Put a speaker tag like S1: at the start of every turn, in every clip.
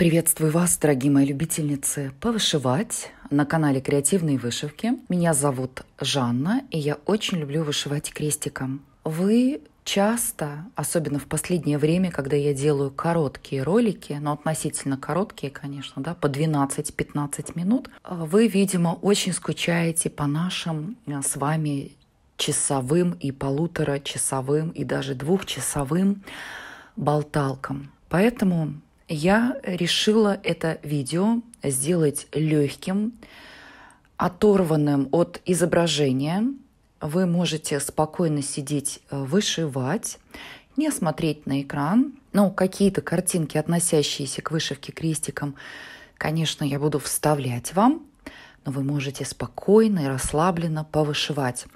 S1: Приветствую вас, дорогие мои любительницы повышивать на канале «Креативные вышивки». Меня зовут Жанна, и я очень люблю вышивать крестиком. Вы часто, особенно в последнее время, когда я делаю короткие ролики, но ну, относительно короткие, конечно, да, по 12-15 минут, вы, видимо, очень скучаете по нашим э, с вами часовым и полуторачасовым, и даже двухчасовым болталкам. Поэтому я решила это видео сделать легким, оторванным от изображения. Вы можете спокойно сидеть, э, вышивать, не смотреть на экран. Но какие-то картинки, относящиеся к вышивке крестиком, конечно, я буду вставлять вам, но вы можете спокойно и расслабленно повышивать.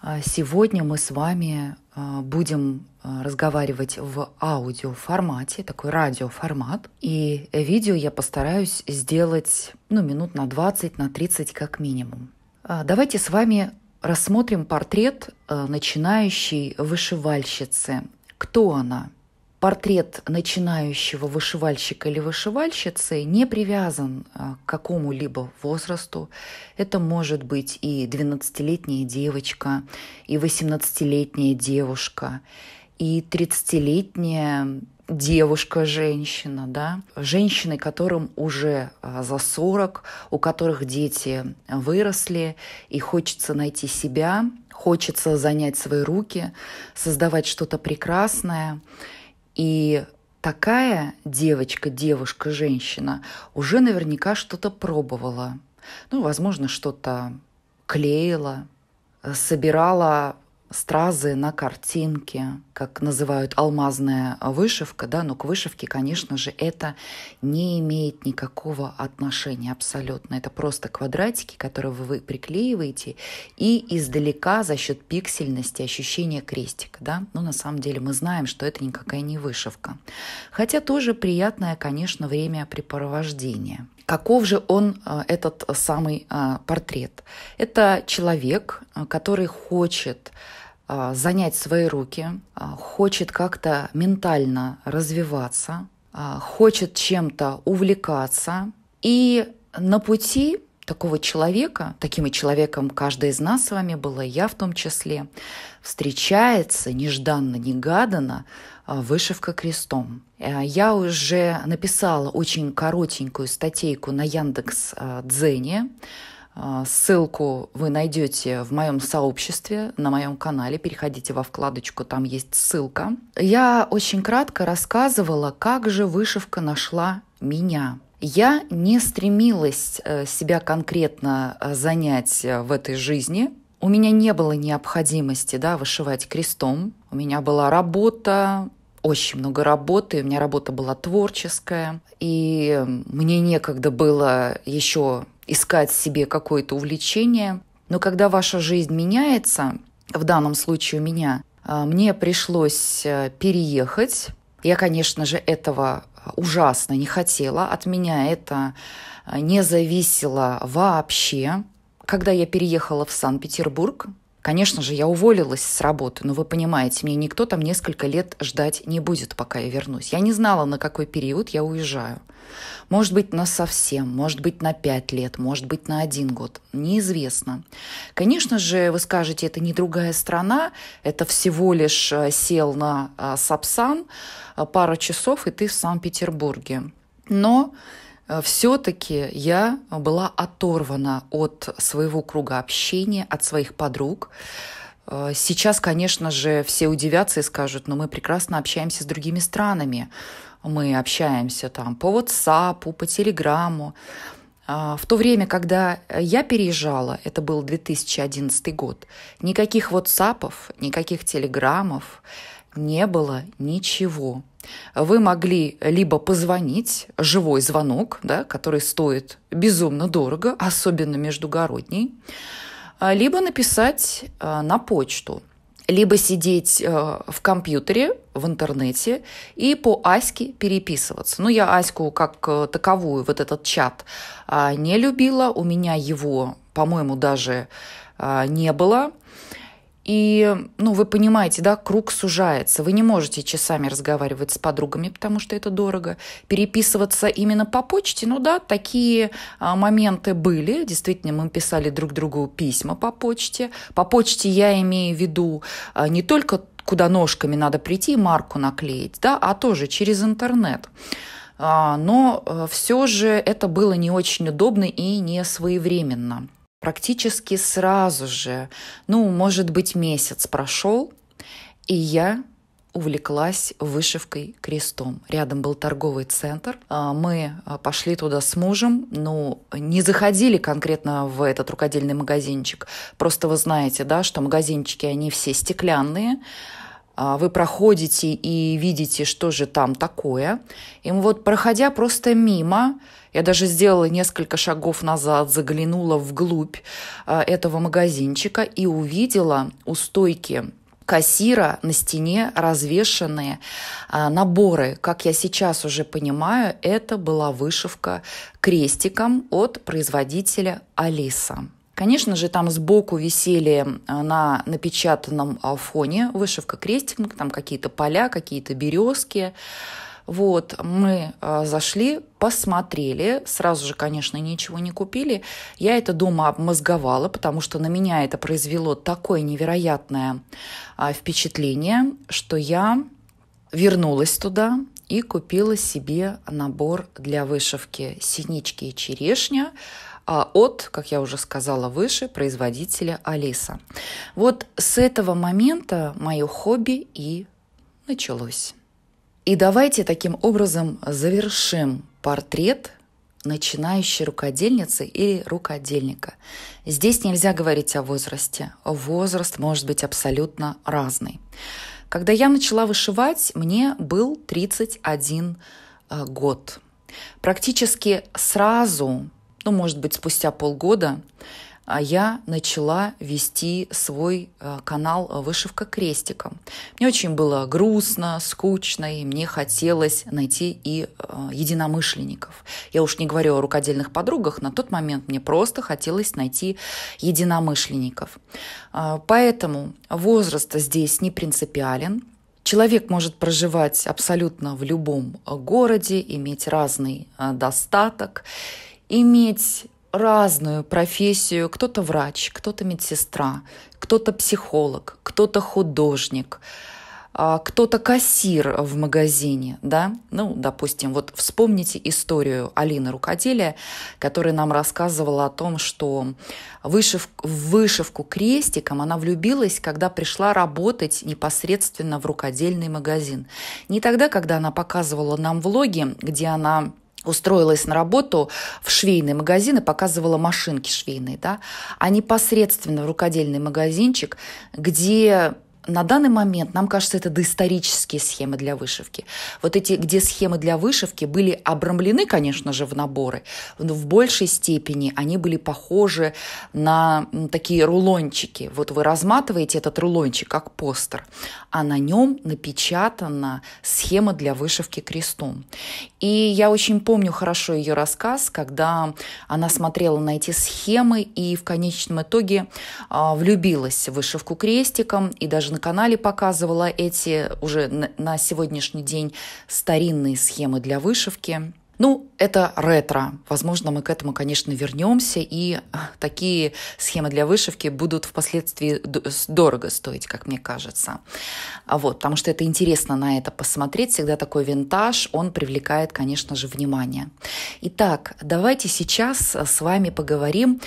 S1: А, сегодня мы с вами а, будем а, разговаривать в аудиоформате, такой радиоформат. И видео я постараюсь сделать ну, минут на 20, на 30 как минимум. А, давайте с вами рассмотрим портрет начинающей вышивальщицы. Кто она? портрет начинающего вышивальщика или вышивальщицы не привязан э, к какому-либо возрасту. Это может быть и 12-летняя девочка, и 18-летняя девушка, и 30-летняя девушка-женщина, да, женщины, которым уже э, за 40, у которых дети выросли, и хочется найти себя, хочется занять свои руки, создавать что-то прекрасное – и такая девочка, девушка, женщина уже наверняка что-то пробовала. Ну, возможно, что-то клеила, собирала стразы на картинке, как называют алмазная вышивка, да, но к вышивке, конечно же, это не имеет никакого отношения абсолютно. Это просто квадратики, которые вы приклеиваете, и издалека за счет пиксельности ощущение крестика, да, но на самом деле мы знаем, что это никакая не вышивка. Хотя тоже приятное, конечно, времяпрепровождение. Каков же он, э, этот самый э, портрет? Это человек, э, который хочет а, занять свои руки, а, хочет как-то ментально развиваться, а, хочет чем-то увлекаться. И на пути такого человека, таким и человеком каждый из нас с вами был, и я в том числе, встречается нежданно-негаданно вышивка крестом. Я уже написала очень коротенькую статейку на Яндекс Дзене, а, ссылку вы найдете в моем сообществе, на моем канале. Переходите во вкладочку, там есть ссылка. Я очень кратко рассказывала, как же вышивка нашла меня. Я не стремилась э, себя конкретно э, занять э, в этой жизни. У меня не было необходимости да, вышивать крестом. У меня была работа, очень много работы, у меня работа была творческая, и мне некогда было еще искать себе какое-то увлечение. Но когда ваша жизнь меняется, в данном случае у меня, а, мне пришлось э, переехать. Я, конечно же, этого ужасно не хотела. От меня это э, не зависело вообще. Когда я переехала в Санкт-Петербург, Конечно же, я уволилась с работы, но вы понимаете, мне никто там несколько лет ждать не будет, пока я вернусь. Я не знала, на какой период я уезжаю. Может быть, на совсем, может быть, на пять лет, может быть, на один год. Неизвестно. Конечно же, вы скажете, это не другая страна, это всего лишь э, сел на э, Сапсан, э, пара часов, и ты в Санкт-Петербурге. Но Э, все-таки я была оторвана от своего круга общения, от своих подруг. Э, сейчас, конечно же, все удивятся и скажут, но «Ну, мы прекрасно общаемся с другими странами. Мы общаемся там по WhatsApp, по Телеграму. Э, в то время, когда я переезжала, это был 2011 год, никаких WhatsApp, никаких телеграммов не было ничего. Вы могли либо позвонить, живой звонок, да, который стоит безумно дорого, особенно междугородний, а, либо написать а, на почту, либо сидеть а, в компьютере, в интернете и по Аське переписываться. Ну, я Аську как таковую, вот этот чат, не любила. У меня его, по-моему, даже не было. И, ну, вы понимаете, да, круг сужается. Вы не можете часами разговаривать с подругами, потому что это дорого. Переписываться именно по почте, ну да, такие а, моменты были. Действительно, мы писали друг другу письма по почте. По почте я имею в виду а, не только куда ножками надо прийти и марку наклеить, да, а тоже через интернет. А, но э, все же это было не очень удобно и не своевременно практически сразу же, ну, может быть, месяц прошел, и я увлеклась вышивкой крестом. Рядом был торговый центр. А, мы а, пошли туда с мужем, но ну, не заходили конкретно в этот рукодельный магазинчик. Просто вы знаете, да, что магазинчики, они все стеклянные. А, вы проходите и видите, что же там такое. И вот проходя просто мимо, я даже сделала несколько шагов назад, заглянула вглубь а, этого магазинчика и увидела у стойки кассира на стене развешенные а, наборы. Как я сейчас уже понимаю, это была вышивка крестиком от производителя Алиса. Конечно же, там сбоку висели а, на напечатанном а, фоне вышивка крестиком, там какие-то поля, какие-то березки. Вот, мы а, зашли, посмотрели, сразу же, конечно, ничего не купили. Я это дома обмозговала, потому что на меня это произвело такое невероятное а, впечатление, что я вернулась туда, и купила себе набор для вышивки «Синички и черешня» а, от, как я уже сказала выше, производителя Алиса. Вот с этого момента мое хобби и началось. И давайте таким образом завершим портрет начинающей рукодельницы или рукодельника. Здесь нельзя говорить о возрасте. Возраст может быть абсолютно разный. Когда я начала вышивать, мне был 31 э, год. Практически сразу, ну, может быть, спустя полгода, а я начала вести свой э, канал э, «Вышивка крестиком». Мне очень было грустно, скучно, и мне хотелось найти и э, единомышленников. Я уж не говорю о рукодельных подругах, на тот момент мне просто хотелось найти единомышленников. Поэтому возраст здесь не принципиален – Человек может проживать абсолютно в любом городе, иметь разный достаток, иметь разную профессию. Кто-то врач, кто-то медсестра, кто-то психолог, кто-то художник, а, кто-то кассир в магазине, да, ну, допустим, вот вспомните историю Алины Рукоделия, которая нам рассказывала о том, что вышив, в вышивку крестиком она влюбилась, когда пришла работать непосредственно в рукодельный магазин. Не тогда, когда она показывала нам влоги, где она устроилась на работу в швейный магазин и показывала машинки швейные, да, а непосредственно в рукодельный магазинчик, где на данный момент, нам кажется, это доисторические схемы для вышивки. Вот эти, где схемы для вышивки были обрамлены, конечно же, в наборы, но в большей степени они были похожи на такие рулончики. Вот вы разматываете этот рулончик как постер, а на нем напечатана схема для вышивки крестом. И я очень помню хорошо ее рассказ, когда она смотрела на эти схемы и в конечном итоге а, влюбилась в вышивку крестиком и даже на канале показывала эти уже на, сегодняшний день старинные схемы для вышивки. Ну, это ретро. Возможно, мы к этому, конечно, вернемся, и а, такие схемы для вышивки будут впоследствии дорого стоить, как мне кажется. А вот, потому что это интересно на это посмотреть. Всегда такой винтаж, он привлекает, конечно же, внимание. Итак, давайте сейчас с вами поговорим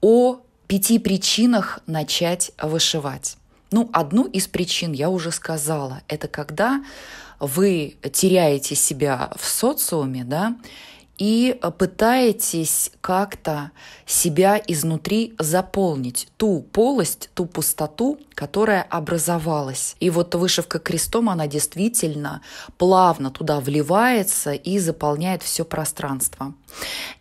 S1: о пяти причинах начать вышивать. Ну, одну из причин я уже сказала. Это когда вы теряете себя в социуме, да, и пытаетесь как-то себя изнутри заполнить, ту полость, ту пустоту, которая образовалась. И вот вышивка крестом, она действительно плавно туда вливается и заполняет все пространство.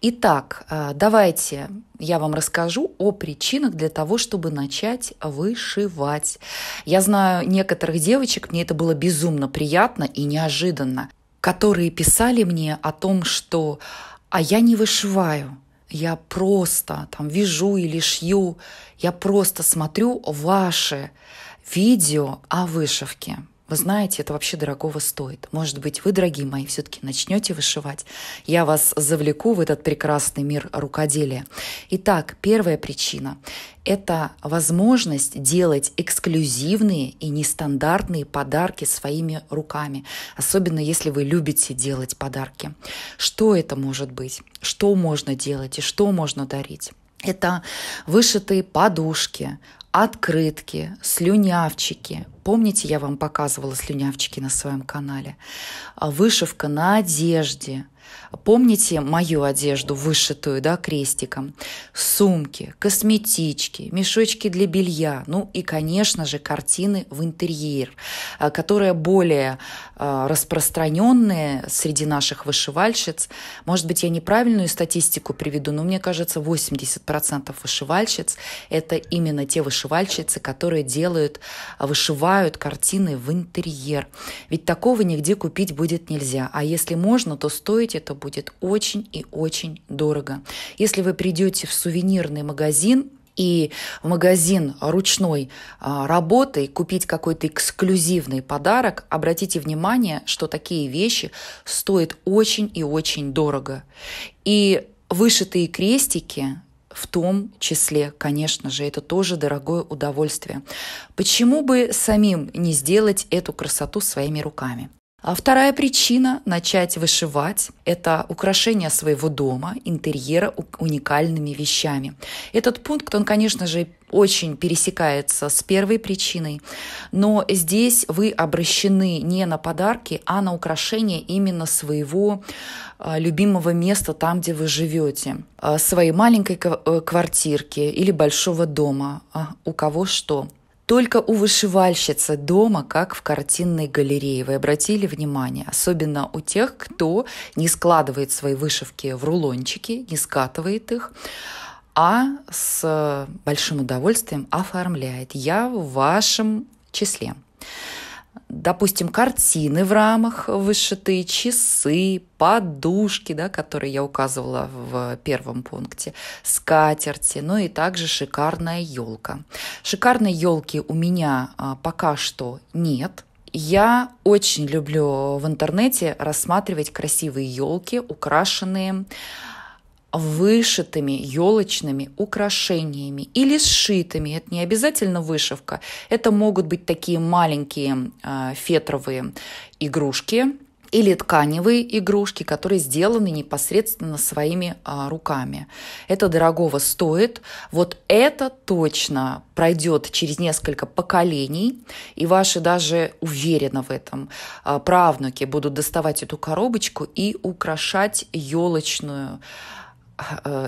S1: Итак, э, давайте я вам расскажу о причинах для того, чтобы начать вышивать. Я знаю некоторых девочек, мне это было безумно приятно и неожиданно которые писали мне о том, что «а я не вышиваю, я просто там вяжу или шью, я просто смотрю ваши видео о вышивке». Вы знаете, это вообще дорогого стоит. Может быть, вы, дорогие мои, все-таки начнете вышивать. Я вас завлеку в этот прекрасный мир рукоделия. Итак, первая причина – это возможность делать эксклюзивные и нестандартные подарки своими руками, особенно если вы любите делать подарки. Что это может быть? Что можно делать и что можно дарить? Это вышитые подушки, открытки, слюнявчики. Помните, я вам показывала слюнявчики на своем канале? А, вышивка на одежде – Помните мою одежду, вышитую да, крестиком? Сумки, косметички, мешочки для белья, ну и, конечно же, картины в интерьер, а, которые более а, распространенные среди наших вышивальщиц. Может быть, я неправильную статистику приведу, но мне кажется, 80% вышивальщиц – это именно те вышивальщицы, которые делают, а, вышивают картины в интерьер. Ведь такого нигде купить будет нельзя. А если можно, то стоить это будет очень и очень дорого. Если вы придете в сувенирный магазин, и в магазин ручной а, работы купить какой-то эксклюзивный подарок, обратите внимание, что такие вещи стоят очень и очень дорого. И вышитые крестики в том числе, конечно же, это тоже дорогое удовольствие. Почему бы самим не сделать эту красоту своими руками? А вторая причина – начать вышивать – это украшение своего дома, интерьера уникальными вещами. Этот пункт, он, конечно же, очень пересекается с первой причиной, но здесь вы обращены не на подарки, а на украшение именно своего а, любимого места там, где вы живете, а, своей маленькой э, квартирки или большого дома, а у кого что – только у вышивальщицы дома, как в картинной галерее. Вы обратили внимание, особенно у тех, кто не складывает свои вышивки в рулончики, не скатывает их, а с большим удовольствием оформляет. Я в вашем числе допустим, картины в рамах вышитые, часы, подушки, да, которые я указывала в первом пункте, скатерти, ну и также шикарная елка. Шикарной елки у меня а, пока что нет, я очень люблю в интернете рассматривать красивые елки, украшенные вышитыми елочными украшениями или сшитыми. Это не обязательно вышивка. Это могут быть такие маленькие э, фетровые игрушки или тканевые игрушки, которые сделаны непосредственно своими а, руками. Это дорогого стоит. Вот это точно пройдет через несколько поколений, и ваши даже уверенно в этом а, правнуки будут доставать эту коробочку и украшать елочную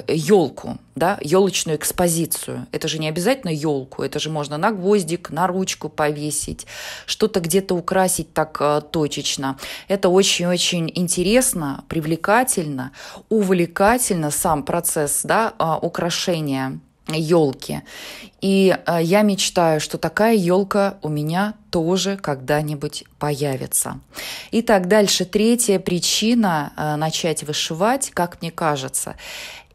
S1: елку, э, да, елочную экспозицию. Это же не обязательно елку, это же можно на гвоздик, на ручку повесить, что-то где-то украсить так э, точечно. Это очень-очень интересно, привлекательно, увлекательно сам процесс да, э, украшения елки. И э, я мечтаю, что такая елка у меня тоже когда-нибудь появится. Итак, дальше третья причина э, начать вышивать, как мне кажется,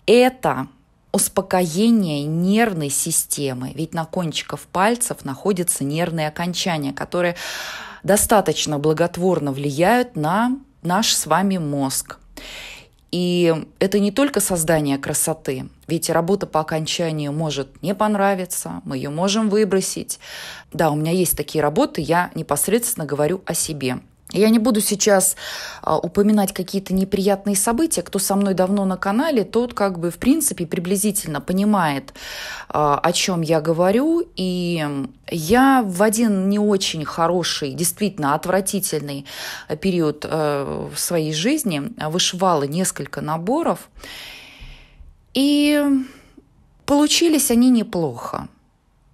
S1: это успокоение нервной системы. Ведь на кончиках пальцев находятся нервные окончания, которые достаточно благотворно влияют на наш с вами мозг. И это не только создание красоты, ведь работа по окончанию может не понравиться, мы ее можем выбросить. Да, у меня есть такие работы, я непосредственно говорю о себе. Я не буду сейчас а, упоминать какие-то неприятные события. Кто со мной давно на канале, тот как бы в принципе приблизительно понимает, а, о чем я говорю. И я в один не очень хороший, действительно отвратительный э, период э, в своей жизни э, вышивала несколько наборов. И получились они неплохо.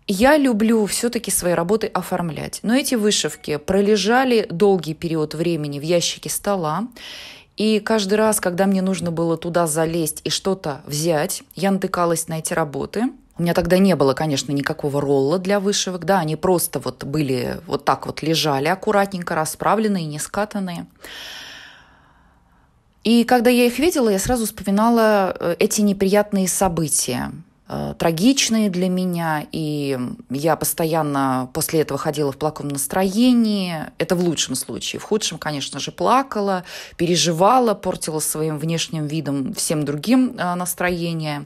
S1: Я люблю все-таки свои работы оформлять, но эти вышивки пролежали долгий период времени в ящике стола, и каждый раз, когда мне нужно было туда залезть и что-то взять, я натыкалась на эти работы. У меня тогда не было, конечно, никакого ролла для вышивок, да, они просто вот были вот так вот лежали, аккуратненько расправленные, не скатанные. И когда я их видела, я сразу вспоминала э, эти неприятные события, э, трагичные для меня, и я постоянно после этого ходила в плаком настроении. Это в лучшем случае. В худшем, конечно же, плакала, переживала, портила своим внешним видом всем другим э, настроение.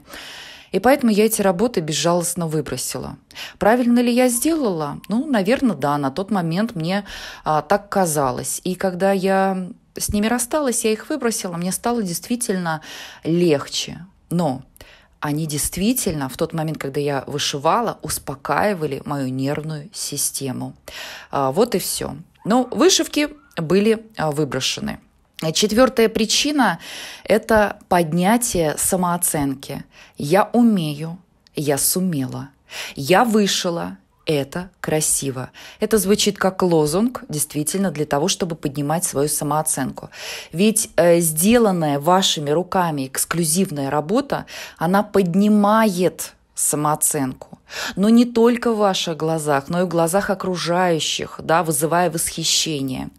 S1: И поэтому я эти работы безжалостно выбросила. Правильно ли я сделала? Ну, наверное, да, на тот момент мне а, так казалось. И когда я с ними рассталась, я их выбросила, мне стало действительно легче. Но они действительно в тот момент, когда я вышивала, успокаивали мою нервную систему. А, вот и все. Но вышивки были а, выброшены. Четвертая причина – это поднятие самооценки. Я умею, я сумела, я вышила, это красиво. Это звучит как лозунг, действительно, для того, чтобы поднимать свою самооценку. Ведь э, сделанная вашими руками эксклюзивная работа, она поднимает самооценку. Но не только в ваших глазах, но и в глазах окружающих, да, вызывая восхищение.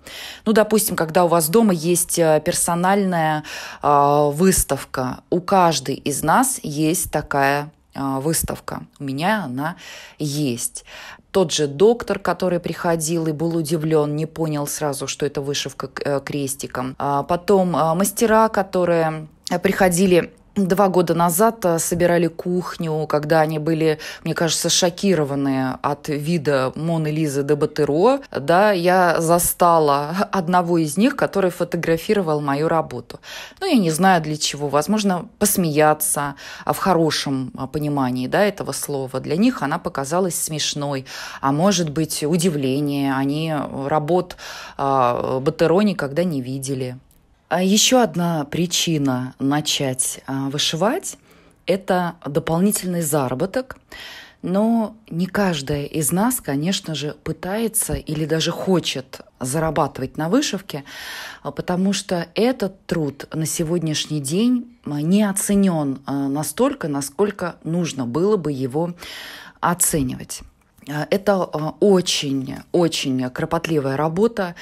S1: Ну, допустим, когда у вас дома есть э, персональная э, выставка, у каждой из нас есть такая а, выставка. У меня она есть. Тот же доктор, который приходил и был удивлен, не понял сразу, что это вышивка э, крестиком. А, потом а, мастера, которые э, приходили Два года назад э, собирали кухню, когда они были, мне кажется, шокированы от вида Моны Лизы де Батеро. Да, я застала одного из них, который фотографировал мою работу. Ну, я не знаю для чего. Возможно, посмеяться а в хорошем э, понимании да, этого слова. Для них она показалась смешной. А может быть, удивление. Они э, работ Батеро никогда не видели. А еще одна причина начать а, вышивать – это дополнительный заработок. Но не каждая из нас, конечно же, пытается или даже хочет зарабатывать на вышивке, а, потому что этот труд на сегодняшний день не оценен настолько, насколько нужно было бы его оценивать. Это очень-очень кропотливая работа,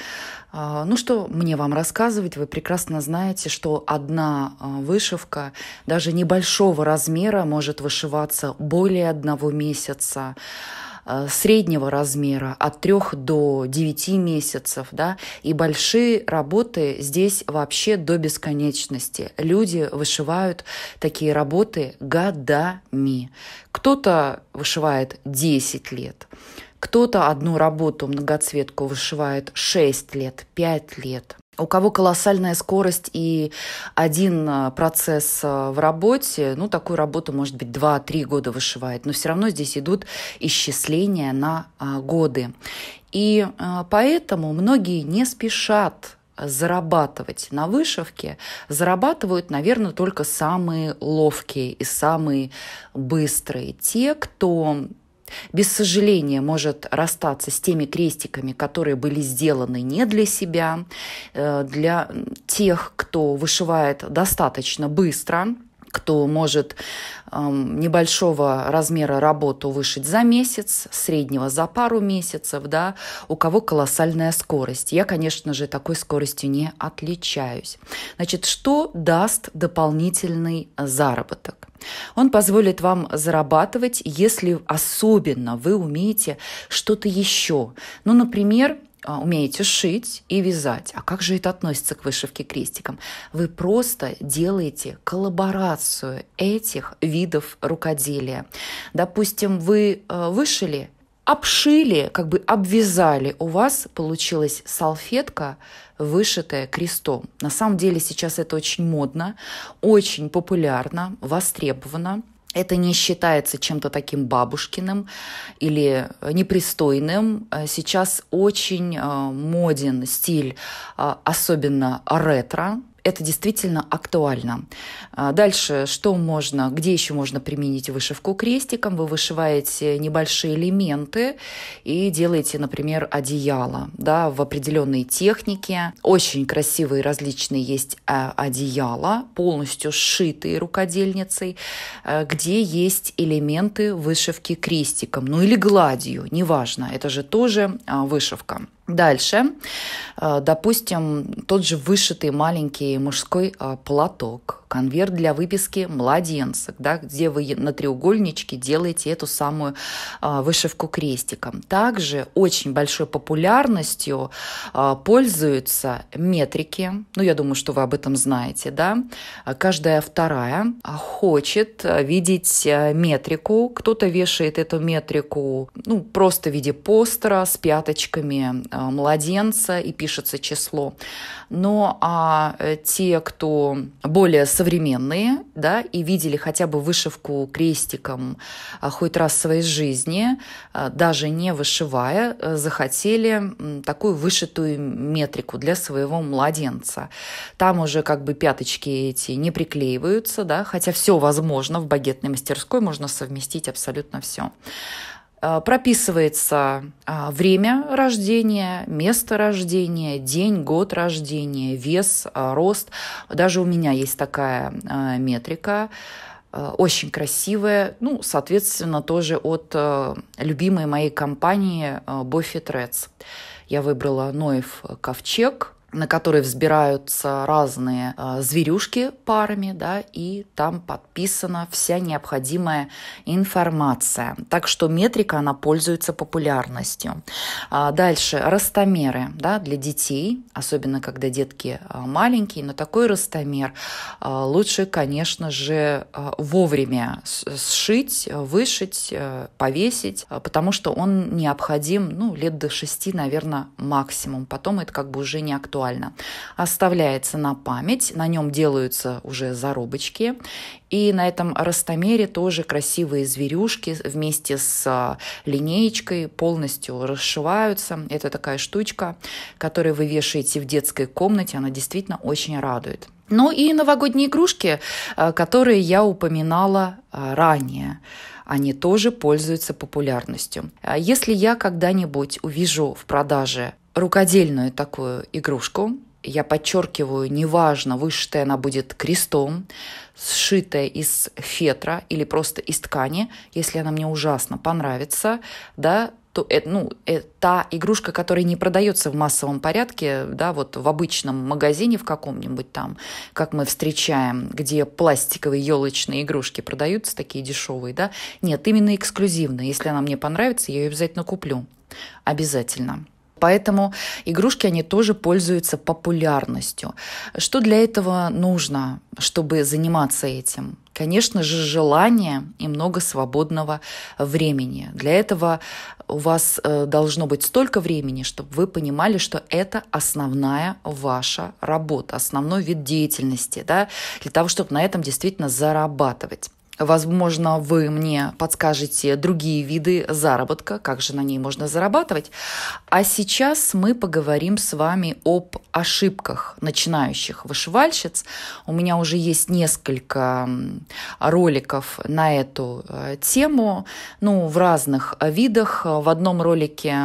S1: а, ну что мне вам рассказывать? Вы прекрасно знаете, что одна а, вышивка даже небольшого размера может вышиваться более одного месяца а, среднего размера от 3 до 9 месяцев, да, и большие работы здесь вообще до бесконечности. Люди вышивают такие работы годами. Кто-то вышивает 10 лет, кто-то одну работу многоцветку вышивает 6 лет, 5 лет. У кого колоссальная скорость и один э, процесс э, в работе, ну, такую работу, может быть, 2-3 года вышивает, но все равно здесь идут исчисления на э, годы. И поэтому многие не спешат зарабатывать на вышивке, зарабатывают, наверное, только самые ловкие и самые быстрые. Те, кто без сожаления может расстаться с теми крестиками, которые были сделаны не для себя, э, для тех, кто вышивает достаточно быстро – кто может эм, небольшого размера работу вышить за месяц, среднего за пару месяцев, да, у кого колоссальная скорость. Я, конечно же, такой скоростью не отличаюсь. Значит, что даст дополнительный заработок? Он позволит вам зарабатывать, если особенно вы умеете что-то еще. Ну, например, а, умеете шить и вязать. А как же это относится к вышивке крестиком? Вы просто делаете коллаборацию этих видов рукоделия. Допустим, вы а, вышили, обшили, как бы обвязали, у вас получилась салфетка, вышитая крестом. На самом деле сейчас это очень модно, очень популярно, востребовано это не считается чем-то таким бабушкиным или непристойным. Э, сейчас очень э, моден стиль, э, особенно ретро, это действительно актуально. А, дальше, что можно, где еще можно применить вышивку крестиком? Вы вышиваете небольшие элементы и делаете, например, одеяло да, в определенной технике. Очень красивые различные есть а, одеяла, полностью сшитые рукодельницей, а, где есть элементы вышивки крестиком, ну или гладью, неважно, это же тоже вышивка. Дальше, э, допустим, тот же вышитый маленький мужской а, платок конверт для выписки младенцев, да, где вы на треугольничке делаете эту самую а, вышивку крестиком. Также очень большой популярностью а, пользуются метрики. Ну, я думаю, что вы об этом знаете, да. Каждая вторая хочет а, видеть метрику. Кто-то вешает эту метрику ну, просто в виде постера с пяточками младенца и пишется число. Но а те, кто более современные, да, и видели хотя бы вышивку крестиком а, хоть раз в своей жизни, а, даже не вышивая, э, захотели такую вышитую метрику для своего младенца. Там уже как бы пяточки эти не приклеиваются, да, хотя все возможно, в багетной мастерской можно совместить абсолютно все. Э, прописывается а, время рождения, место рождения, день, год рождения, вес, а, рост. Даже у меня есть такая а, метрика, э, очень красивая, ну, соответственно, тоже от э, любимой моей компании Buffy Threads. Я выбрала Ноев ковчег, на которые взбираются разные э, зверюшки парами, да, и там подписана вся необходимая информация. Так что метрика, она пользуется популярностью. А дальше ростомеры, да, для детей, особенно когда детки а, маленькие, но такой ростомер э, лучше, конечно же, э, вовремя сшить, вышить, э, повесить, потому что он необходим, ну, лет до шести, наверное, максимум. Потом это как бы уже не актуально актуально, оставляется на память, на нем делаются уже зарубочки, и на этом растомере тоже красивые зверюшки вместе с а, линеечкой полностью расшиваются. Это такая штучка, которую вы вешаете в детской комнате, она действительно очень радует. Ну и новогодние игрушки, а, которые я упоминала а, ранее они тоже пользуются популярностью. Если я когда-нибудь увижу в продаже рукодельную такую игрушку. Я подчеркиваю, неважно, вышитая она будет крестом, сшитая из фетра или просто из ткани, если она мне ужасно понравится, да, то э, ну, э, та игрушка, которая не продается в массовом порядке, да, вот в обычном магазине в каком-нибудь там, как мы встречаем, где пластиковые елочные игрушки продаются, такие дешевые, да, нет, именно эксклюзивно. Если она мне понравится, я ее обязательно куплю. Обязательно. Поэтому игрушки, они тоже пользуются популярностью. Что для этого нужно, чтобы заниматься этим? Конечно же, желание и много свободного времени. Для этого у вас э, должно быть столько времени, чтобы вы понимали, что это основная ваша работа, основной вид деятельности, да, для того, чтобы на этом действительно зарабатывать. Возможно, вы мне подскажете другие виды заработка, как же на ней можно зарабатывать. А сейчас мы поговорим с вами об ошибках начинающих вышивальщиц. У меня уже есть несколько роликов на эту э, тему, ну, в разных видах. В одном ролике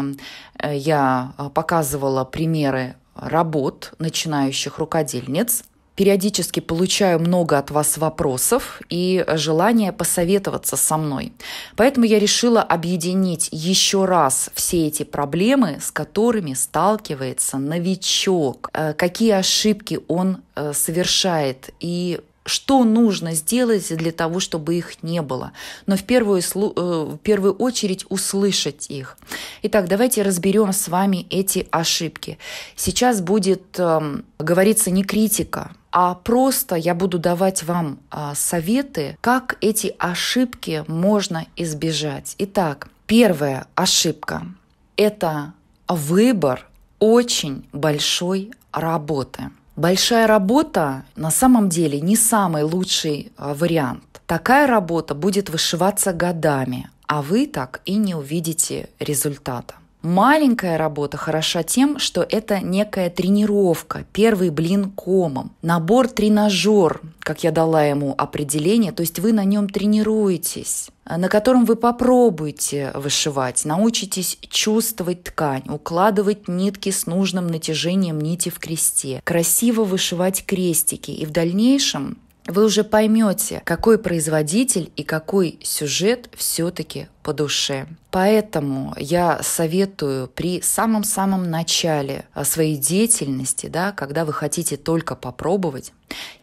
S1: я э, показывала примеры работ начинающих рукодельниц – Периодически получаю много от вас вопросов и желание посоветоваться со мной. Поэтому я решила объединить еще раз все эти проблемы, с которыми сталкивается новичок, э, какие ошибки он э, совершает и что нужно сделать для того, чтобы их не было. Но в первую, э, в первую очередь услышать их. Итак, давайте разберем с вами эти ошибки. Сейчас будет э, эм, говориться не критика, а просто я буду давать вам а, советы, как эти ошибки можно избежать. Итак, первая ошибка – это выбор очень большой работы. Большая работа на самом деле не самый лучший а, вариант. Такая работа будет вышиваться годами, а вы так и не увидите результата. Маленькая работа хороша тем, что это некая тренировка, первый блин комом, набор-тренажер, как я дала ему определение, то есть вы на нем тренируетесь на котором вы попробуете вышивать, научитесь чувствовать ткань, укладывать нитки с нужным натяжением нити в кресте, красиво вышивать крестики и в дальнейшем вы уже поймете, какой производитель и какой сюжет все-таки по душе. Поэтому я советую при самом-самом начале а, своей деятельности, да, когда вы хотите только попробовать,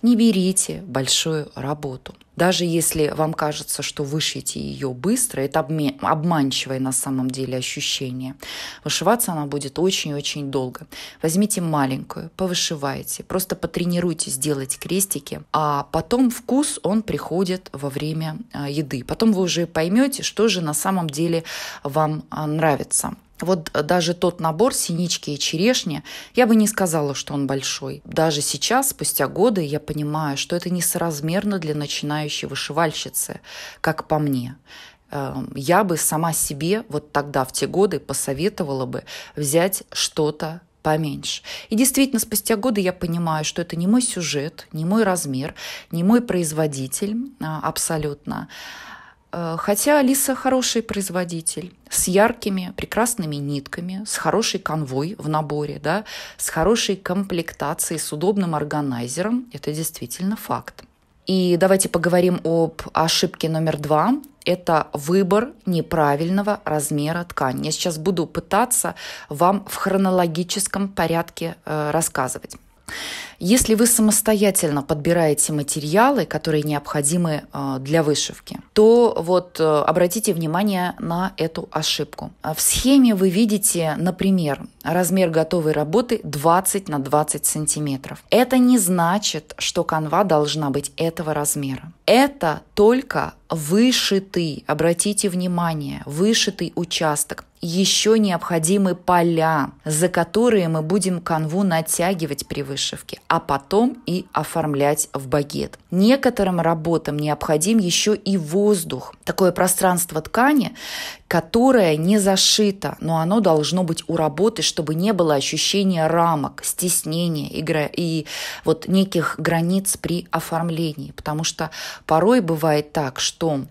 S1: не берите большую работу. Даже если вам кажется, что вышьете ее быстро, это обманчивое на самом деле ощущение. Вышиваться она будет очень-очень долго. Возьмите маленькую, повышивайте, просто потренируйтесь делать крестики, а потом вкус он приходит во время а, еды. Потом вы уже поймете, что же на на самом деле вам а, нравится. Вот э, даже тот набор синички и черешни, я бы не сказала, что он большой. Даже сейчас, спустя годы, я понимаю, что это несоразмерно для начинающей вышивальщицы, как по мне. Эм, я бы сама себе вот тогда, в те годы, посоветовала бы взять что-то поменьше. И действительно, спустя годы я понимаю, что это не мой сюжет, не мой размер, не мой производитель а, абсолютно. Э, хотя Алиса хороший производитель, с яркими, прекрасными нитками, с хорошей конвой в наборе, да, с хорошей комплектацией, с удобным органайзером, это действительно факт. И давайте поговорим об ошибке номер два. Это выбор неправильного размера ткани. Я сейчас буду пытаться вам в хронологическом порядке э, рассказывать. Если вы самостоятельно подбираете материалы, которые необходимы э, для вышивки, то вот э, обратите внимание на эту ошибку. А в схеме вы видите, например, размер готовой работы 20 на 20 сантиметров. Это не значит, что канва должна быть этого размера. Это только вышитый, обратите внимание, вышитый участок еще необходимы поля, за которые мы будем канву натягивать при вышивке, а потом и оформлять в багет. Некоторым работам необходим еще и воздух. Такое пространство ткани которое не зашито, но оно должно быть у работы, чтобы не было ощущения рамок, стеснения и, и вот неких границ при оформлении. Потому что порой бывает так, что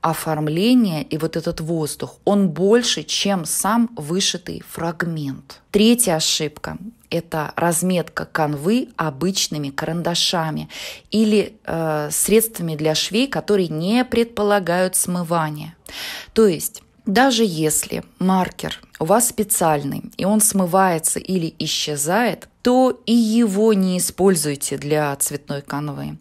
S1: оформление и вот этот воздух, он больше, чем сам вышитый фрагмент. Третья ошибка это разметка канвы обычными карандашами или э, средствами для швей, которые не предполагают смывание. То есть даже если маркер у вас специальный, и он смывается или исчезает, то и его не используйте для цветной канвы.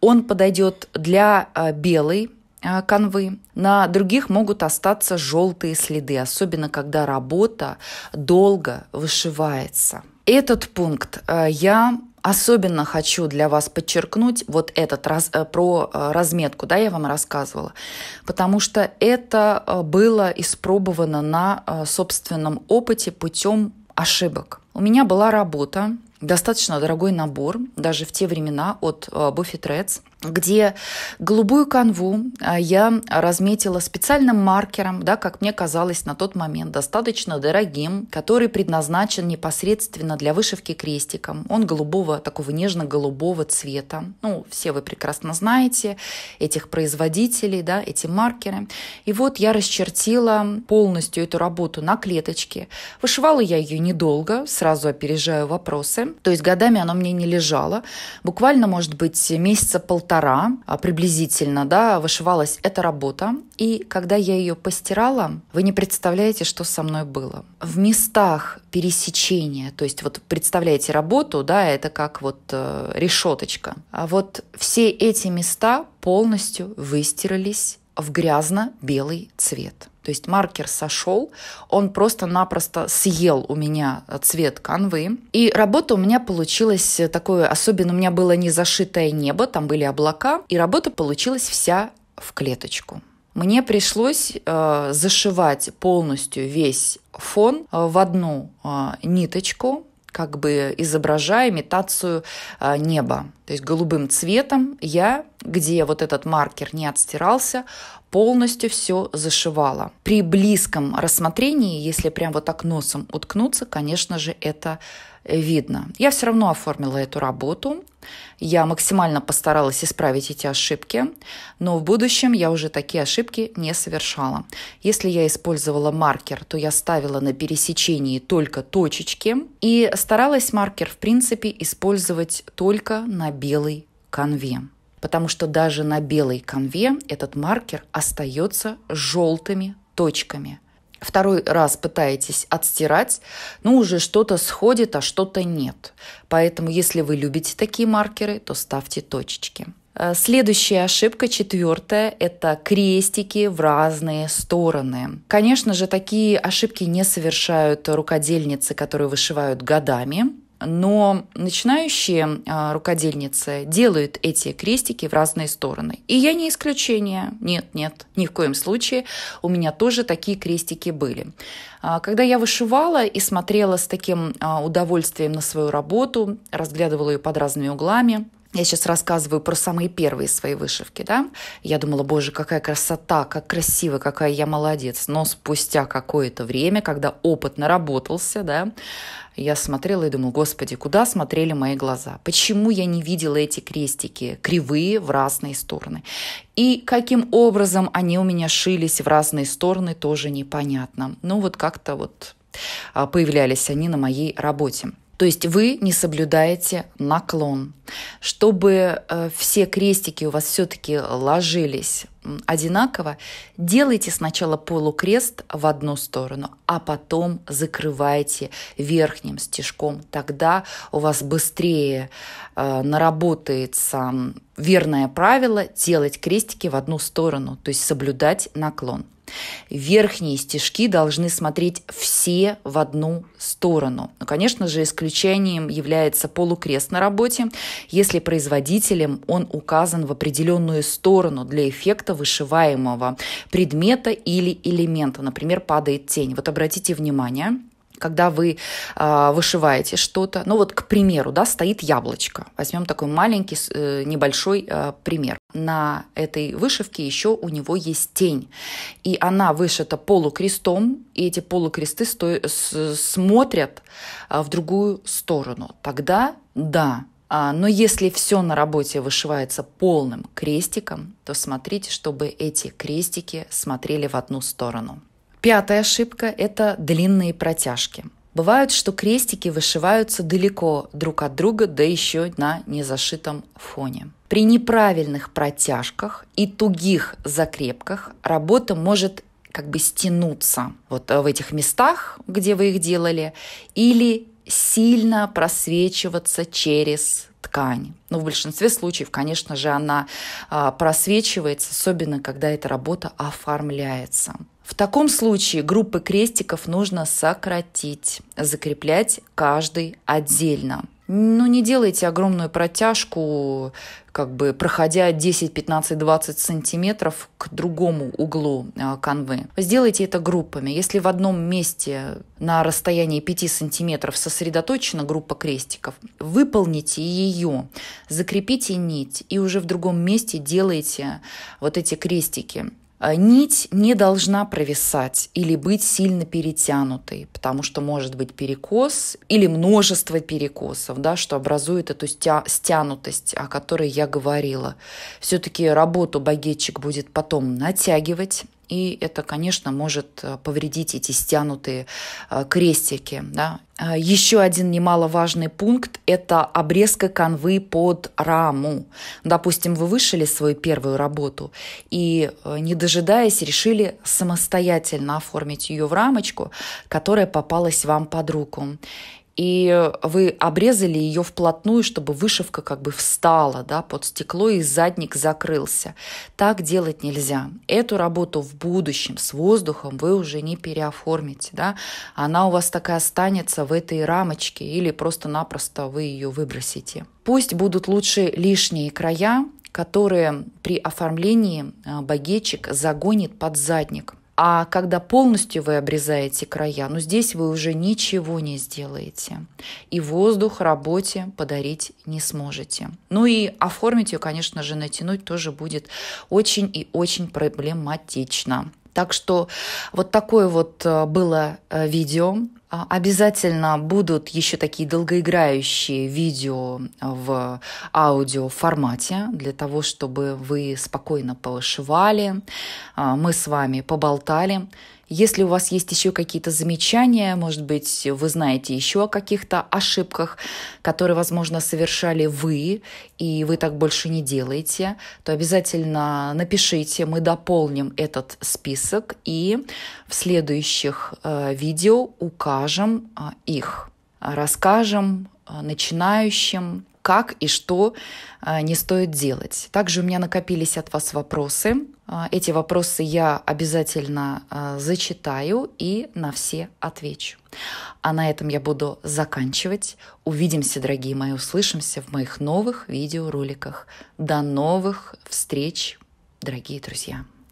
S1: Он подойдет для а, белой а, канвы. На других могут остаться желтые следы, особенно когда работа долго вышивается. Этот пункт а, я Особенно хочу для вас подчеркнуть вот этот раз, э, про э, разметку, да, я вам рассказывала, потому что это э, было испробовано на собственном опыте путем ошибок. У меня была работа, достаточно дорогой набор, даже в те времена от Buffy Threads где голубую канву а, я разметила специальным маркером, да, как мне казалось на тот момент, достаточно дорогим, который предназначен непосредственно для вышивки крестиком. Он голубого, такого нежно-голубого цвета. Ну, все вы прекрасно знаете этих производителей, да, эти маркеры. И вот я расчертила полностью эту работу на клеточке. Вышивала я ее недолго, сразу опережаю вопросы. То есть годами она мне не лежала. Буквально, может быть, месяца полтора полтора а, приблизительно, да, вышивалась эта работа. И когда я ее постирала, вы не представляете, что со мной было. В местах пересечения, то есть вот представляете работу, да, это как вот э, решеточка. А вот все эти места полностью выстирались в грязно-белый цвет. То есть маркер сошел, он просто-напросто съел у меня цвет канвы. И работа у меня получилась э, такое, особенно у меня было не зашитое небо, там были облака, и работа получилась вся в клеточку. Мне пришлось э, зашивать полностью весь фон э, в одну э, ниточку, как бы изображая имитацию а, неба. То есть голубым цветом я, где вот этот маркер не отстирался, полностью все зашивала. При близком рассмотрении, если прям вот так носом уткнуться, конечно же, это видно. Я все равно оформила эту работу. Я максимально постаралась исправить эти ошибки, но в будущем я уже такие ошибки не совершала. Если я использовала маркер, то я ставила на пересечении только точечки и старалась маркер, в принципе, использовать только на белой конве потому что даже на белой конве этот маркер остается желтыми точками – второй раз пытаетесь отстирать, ну уже что-то сходит, а что-то нет. Поэтому, если вы любите такие маркеры, то ставьте точечки. Э, следующая ошибка, четвертая, это крестики в разные стороны. Конечно же, такие ошибки не совершают рукодельницы, которые вышивают годами но начинающие а, рукодельницы делают эти крестики в разные стороны. И я не исключение. Нет, нет, ни в коем случае. У меня тоже такие крестики были. А, когда я вышивала и смотрела с таким а, удовольствием на свою работу, разглядывала ее под разными углами, я сейчас рассказываю про самые первые свои вышивки, да? Я думала, боже, какая красота, как красиво, какая я молодец. Но спустя какое-то время, когда опыт наработался, да, и я смотрела и думала, господи, куда смотрели мои глаза? Почему я не видела эти крестики кривые в разные стороны? И каким образом они у меня шились в разные стороны, тоже непонятно. Ну вот как-то вот а, появлялись они на моей работе. То есть вы не соблюдаете наклон. Чтобы э, все крестики у вас все-таки ложились одинаково, делайте сначала полукрест в одну сторону, а потом закрывайте верхним стежком. Тогда у вас быстрее э, наработается верное правило делать крестики в одну сторону, то есть соблюдать наклон. Верхние стежки должны смотреть все в одну сторону. Но, ну, конечно же, исключением является полукрест на работе, если производителем он указан в определенную сторону для эффекта вышиваемого предмета или элемента. Например, падает тень. Вот обратите внимание, когда вы э, вышиваете что-то. Ну вот, к примеру, да, стоит яблочко. Возьмем такой маленький, э, небольшой э, пример. На этой вышивке еще у него есть тень. И она вышита полукрестом, и эти полукресты сто... с... смотрят э, в другую сторону. Тогда да, но если все на работе вышивается полным крестиком, то смотрите, чтобы эти крестики смотрели в одну сторону. Пятая ошибка – это длинные протяжки. Бывают, что крестики вышиваются далеко друг от друга, да еще на незашитом фоне. При неправильных протяжках и тугих закрепках работа может как бы стянуться вот э, в этих местах, где вы их делали, или сильно просвечиваться через ткань. Но ну, в большинстве случаев, конечно же, она а, просвечивается, особенно когда эта работа оформляется. В таком случае группы крестиков нужно сократить, закреплять каждый отдельно. Ну, не делайте огромную протяжку, как бы проходя 10, 15, 20 сантиметров к другому углу а, канвы. Сделайте это группами. Если в одном месте на расстоянии 5 сантиметров сосредоточена группа крестиков, выполните ее, закрепите нить и уже в другом месте делайте вот эти крестики. А, нить не должна провисать или быть сильно перетянутой, потому что может быть перекос или множество перекосов, да, что образует эту стя- стянутость, о которой я говорила. Все-таки работу багетчик будет потом натягивать, и это, конечно, может э, повредить эти стянутые э, крестики. Да. Э, Еще один немаловажный пункт – это обрезка канвы под раму. Допустим, вы вышили свою первую работу и, не дожидаясь, решили самостоятельно оформить ее в рамочку, которая попалась вам под руку и вы обрезали ее вплотную, чтобы вышивка как бы встала да, под стекло и задник закрылся. Так делать нельзя. Эту работу в будущем с воздухом вы уже не переоформите. Да? Она у вас такая останется в этой рамочке или просто-напросто вы ее выбросите. Пусть будут лучше лишние края, которые при оформлении а, багетчик загонит под задник. А когда полностью вы обрезаете края, ну здесь вы уже ничего не сделаете. И воздух работе подарить не сможете. Ну и оформить ее, конечно же, натянуть тоже будет очень и очень проблематично. Так что вот такое вот э, было э, видео. А, обязательно будут еще такие долгоиграющие видео э, в аудио формате, для того, чтобы вы спокойно повышивали, а, мы с вами поболтали. Если у вас есть еще какие-то замечания, может быть, вы знаете еще о каких-то ошибках, которые, возможно, совершали вы, и вы так больше не делаете, то обязательно напишите, мы дополним этот список и в следующих э, видео укажем а, их, расскажем а, начинающим как и что а, не стоит делать. Также у меня накопились от вас вопросы. А, эти вопросы я обязательно а, зачитаю и на все отвечу. А на этом я буду заканчивать. Увидимся, дорогие мои, услышимся в моих новых видеороликах. До новых встреч, дорогие друзья!